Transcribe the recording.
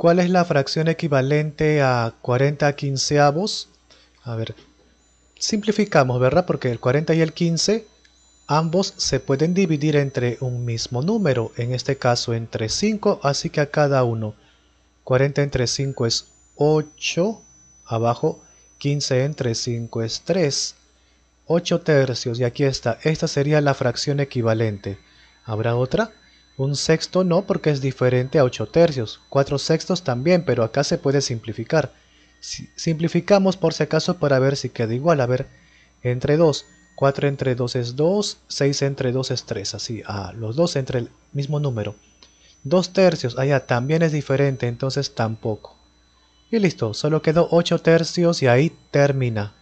¿Cuál es la fracción equivalente a 40 quinceavos? A ver, simplificamos, ¿verdad? Porque el 40 y el 15, ambos se pueden dividir entre un mismo número, en este caso entre 5, así que a cada uno. 40 entre 5 es 8, abajo 15 entre 5 es 3, 8 tercios, y aquí está, esta sería la fracción equivalente. ¿Habrá otra? Un sexto no porque es diferente a 8 tercios, 4 sextos también, pero acá se puede simplificar. simplificamos por si acaso para ver si queda igual, a ver, entre 2, 4 entre 2 es 2, 6 entre 2 es 3, así, a los dos entre el mismo número. 2 tercios, allá también es diferente, entonces tampoco. Y listo, solo quedó 8 tercios y ahí termina.